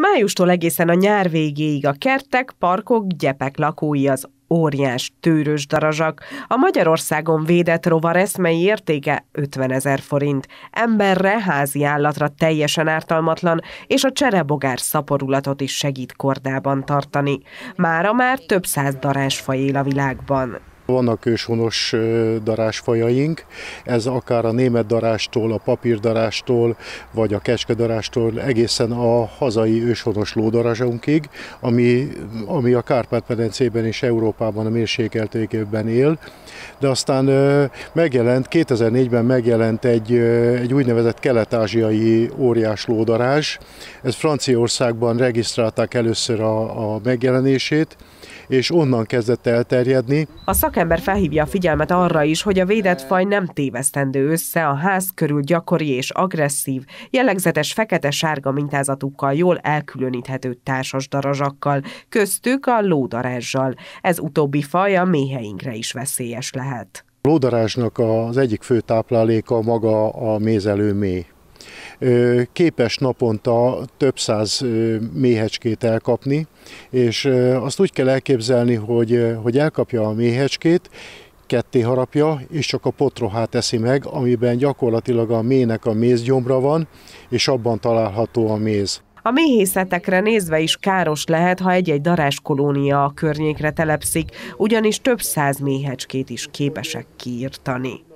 Májustól egészen a nyár végéig a kertek, parkok, gyepek lakói az óriás tűrös darazsak. A Magyarországon védett rovar eszmei értéke 50 ezer forint. Emberre, házi állatra teljesen ártalmatlan, és a cserebogár szaporulatot is segít kordában tartani. Mára már több száz darásfa él a világban. Vannak őshonos darásfajaink, ez akár a német darástól, a papírdarástól, vagy a kecskedarástól egészen a hazai őshonos lódarazsunkig, ami, ami a Kárpát-medencében és Európában a mérsékeltékében él. De aztán megjelent, 2004-ben megjelent egy, egy úgynevezett kelet-ázsiai óriás lódarás. Ez Franciaországban regisztrálták először a, a megjelenését, és onnan kezdett elterjedni. A szak szakember felhívja a figyelmet arra is, hogy a védett faj nem tévesztendő össze a ház körül gyakori és agresszív, jellegzetes fekete-sárga mintázatukkal jól elkülöníthető társas darazsakkal, köztük a lódarázsal. Ez utóbbi faj a méheinkre is veszélyes lehet. A lódarázsnak az egyik fő tápláléka maga a mézelő méh képes naponta több száz méhecskét elkapni, és azt úgy kell elképzelni, hogy, hogy elkapja a méhecskét, ketté harapja, és csak a potrohát eszi meg, amiben gyakorlatilag a mének a mézgyomra van, és abban található a méz. A méhészetekre nézve is káros lehet, ha egy-egy darás kolónia a környékre telepszik, ugyanis több száz méhecskét is képesek kiirtani.